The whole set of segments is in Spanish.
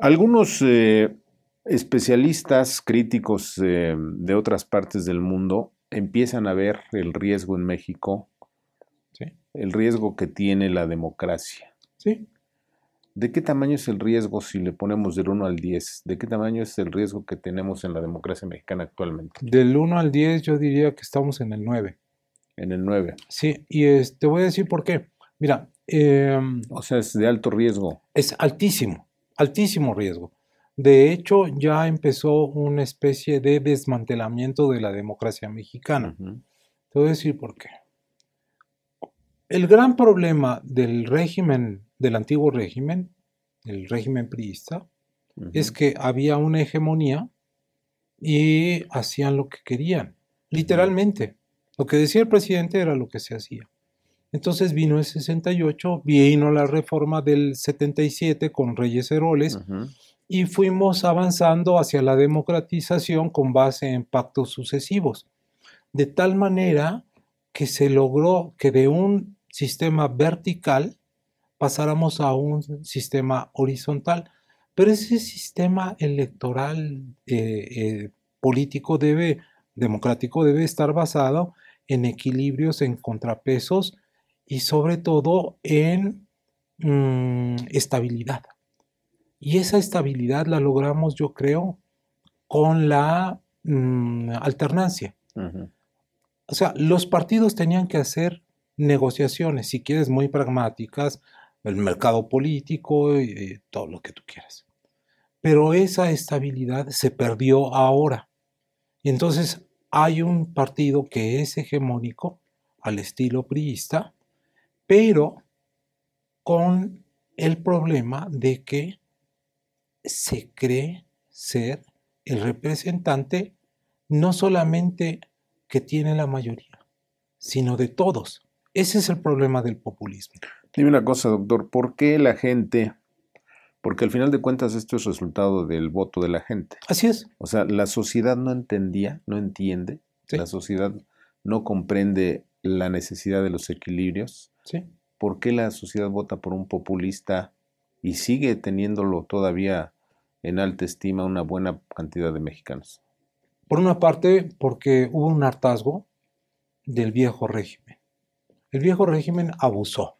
Algunos eh, especialistas críticos eh, de otras partes del mundo empiezan a ver el riesgo en México, el riesgo que tiene la democracia. ¿De qué tamaño es el riesgo si le ponemos del 1 al 10? ¿De qué tamaño es el riesgo que tenemos en la democracia mexicana actualmente? Del 1 al 10 yo diría que estamos en el 9. En el 9. Sí, y te voy a decir por qué. Mira. Em, o sea, es de alto riesgo. Es altísimo altísimo riesgo. De hecho, ya empezó una especie de desmantelamiento de la democracia mexicana. Te voy a decir por qué. El gran problema del régimen, del antiguo régimen, el régimen priista, es que había una hegemonía y hacían lo que querían, literalmente. Lo que decía el presidente era lo que se hacía. Entonces vino el 68, vino la reforma del 77 con Reyes Heroles y fuimos avanzando hacia la democratización con base en pactos sucesivos. De tal manera que se logró que de un sistema vertical pasáramos a un sistema horizontal. Pero ese sistema electoral eh, eh, político debe, democrático debe estar basado en equilibrios, en contrapesos, y sobre todo en mm, estabilidad. Y esa estabilidad la logramos, yo creo, con la mm, alternancia. O sea, los partidos tenían que hacer negociaciones, si quieres, muy pragmáticas, el mercado político y todo lo que tú quieras. Pero esa estabilidad se perdió ahora. Y entonces hay un partido que es hegemónico al estilo priista pero con el problema de que se cree ser el representante no solamente que tiene la mayoría, sino de todos. Ese es el problema del populismo. Dime una cosa, doctor, ¿por qué la gente porque al final de cuentas esto es resultado del voto de la gente. Así es. O sea, la sociedad no entendía, no entiende, la sociedad no comprende la necesidad de los equilibrios? ¿Por qué la sociedad vota por un populista y sigue teniéndolo todavía en alta estima una buena cantidad de mexicanos? Por una parte, porque hubo un hartazgo del viejo régimen. El viejo régimen abusó.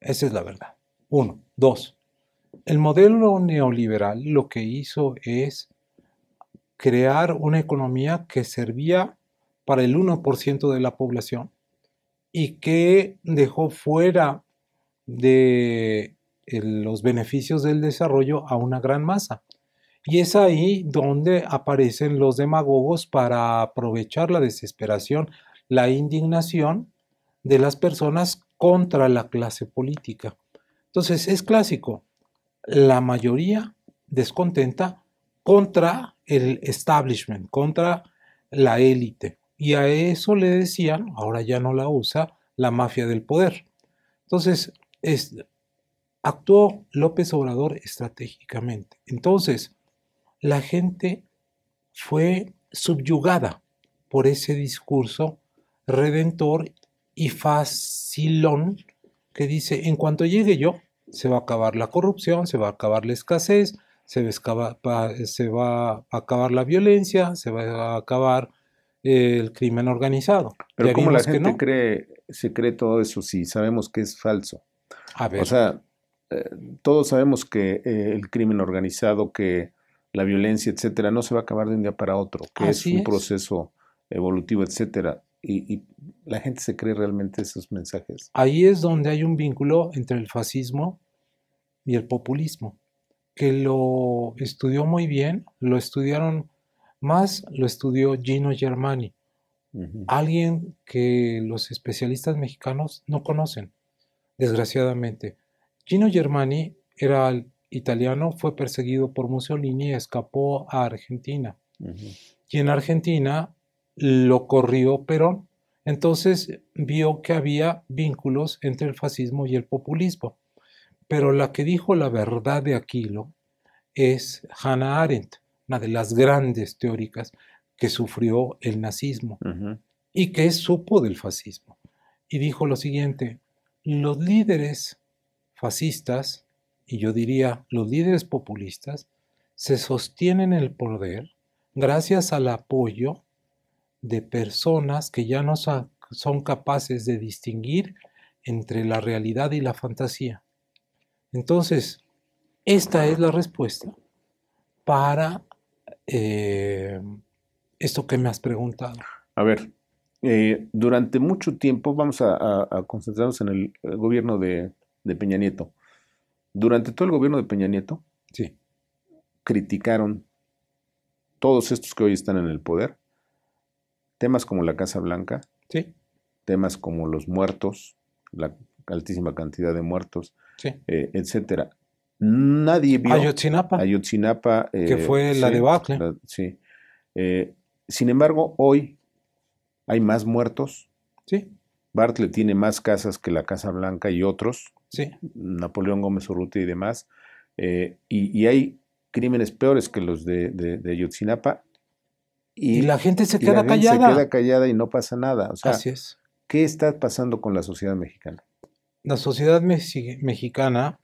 Esa es la verdad. Uno. Dos. El modelo neoliberal lo que hizo es crear una economía que servía para el 1% de la población y que dejó fuera de eh, los beneficios del desarrollo a una gran masa. Y es ahí donde aparecen los demagogos para aprovechar la desesperación, la indignación de las personas contra la clase política. Entonces es clásico, la mayoría descontenta contra el establishment, contra la élite. Y a eso le decían, ahora ya no la usa, la mafia del poder. Entonces, es, actuó López Obrador estratégicamente. Entonces, la gente fue subyugada por ese discurso redentor y facilón que dice, en cuanto llegue yo, se va a acabar la corrupción, se va a acabar la escasez, se se va a acabar la violencia, se va a acabar el crimen organizado. Pero como la gente cree, se cree todo eso si sabemos que es falso? A ver. O sea, eh, todos sabemos que eh, el crimen organizado, que la violencia, etcétera, no se va a acabar de un día para otro, que es un proceso evolutivo, etcétera. Y, y, la gente se cree realmente esos mensajes. Ahí es donde hay un vínculo entre el fascismo y el populismo, que lo estudió muy bien, lo estudiaron más lo estudió Gino Germani, alguien que los especialistas mexicanos no conocen, desgraciadamente. Gino Germani era italiano, fue perseguido por Mussolini y escapó a Argentina. Y en Argentina lo corrió Perón. Entonces vio que había vínculos entre el fascismo y el populismo. Pero la que dijo la verdad de Aquilo es Hannah Arendt una de las grandes teóricas que sufrió el nazismo y que supo del fascismo. Y dijo lo siguiente, los líderes fascistas, y yo diría los líderes populistas, se sostienen el poder gracias al apoyo de personas que ya no son capaces de distinguir entre la realidad y la fantasía. Entonces, esta es la respuesta para eh, esto que me has preguntado. A ver, eh, durante mucho tiempo, vamos a, concentrarnos en el, gobierno de, Peña Nieto. Durante todo el gobierno de Peña Nieto, sí. criticaron todos estos que hoy están en el poder, temas como la Casa Blanca, sí. temas como los muertos, la altísima cantidad de muertos, sí. Eh, etcétera. Nadie vio. Ayotzinapa. Ayotzinapa. Eh, que fue la de debacle. sí. Eh, sin embargo, hoy hay más muertos. Sí. Bartlett tiene más casas que la Casa Blanca y otros. Sí. Napoleón Gómez Urrutia y demás. Eh, y, hay crímenes peores que los de, Ayotzinapa. Y, la gente se queda callada. Se queda callada y no pasa nada. Así es. ¿Qué está pasando con la sociedad mexicana? La sociedad mexicana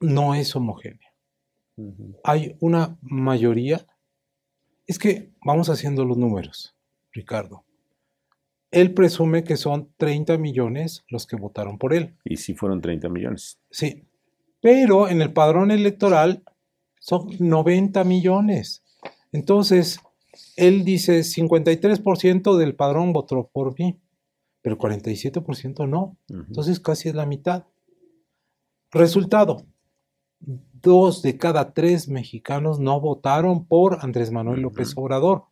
no es homogénea. Hay una mayoría. Es que vamos haciendo los números, Ricardo. Él presume que son 30 millones los que votaron por él. Y sí fueron 30 millones. Sí. Pero en el padrón electoral son 90 millones. Entonces, él dice 53% del padrón votó por mí, pero 47% no. Entonces, casi es la mitad. Resultado, dos de cada tres mexicanos no votaron por Andrés Manuel López Obrador.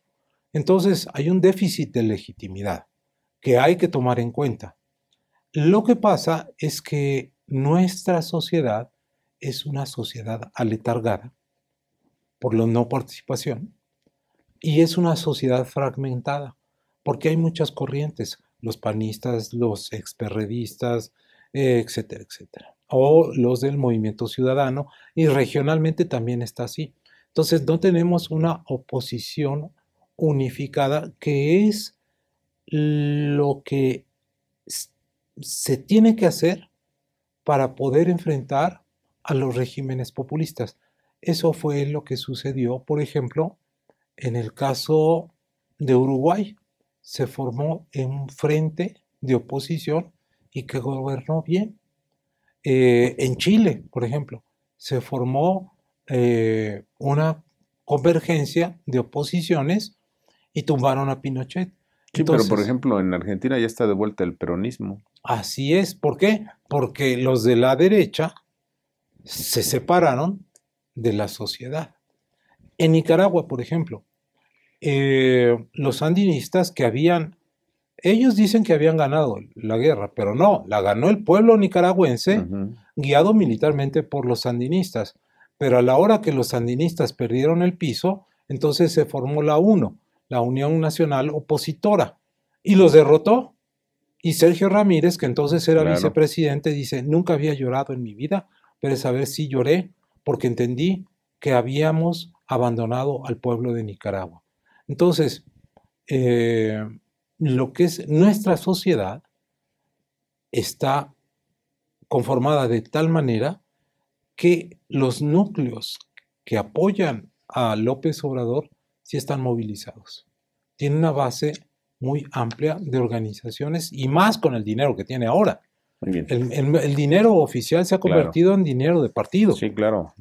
Entonces hay un déficit de legitimidad que hay que tomar en cuenta. Lo que pasa es que nuestra sociedad es una sociedad aletargada por la no participación y es una sociedad fragmentada porque hay muchas corrientes, los panistas, los experredistas, eh, etcétera, etcétera o los del movimiento ciudadano, y regionalmente también está así. Entonces no tenemos una oposición unificada que es lo que se tiene que hacer para poder enfrentar a los regímenes populistas. Eso fue lo que sucedió, por ejemplo, en el caso de Uruguay. Se formó un frente de oposición y que gobernó bien eh, en Chile, por ejemplo, se formó eh, una convergencia de oposiciones y tumbaron a Pinochet. pero por ejemplo, en Argentina ya está de vuelta el peronismo. Así es, ¿por qué? Porque los de la derecha se separaron de la sociedad. En Nicaragua, por ejemplo, eh, los sandinistas que habían ellos dicen que habían ganado la guerra, pero no, la ganó el pueblo nicaragüense, guiado militarmente por los sandinistas. Pero a la hora que los sandinistas perdieron el piso, entonces se formó la UNO, la Unión Nacional Opositora, y los derrotó. Y Sergio Ramírez, que entonces era vicepresidente, dice, nunca había llorado en mi vida, pero saber si sí lloré porque entendí que habíamos abandonado al pueblo de Nicaragua. Entonces, eh, lo que es nuestra sociedad está conformada de tal manera que los núcleos que apoyan a López Obrador sí están movilizados. Tiene una base muy amplia de organizaciones y más con el dinero que tiene ahora. El, dinero oficial se ha convertido en dinero de partido. Sí, claro.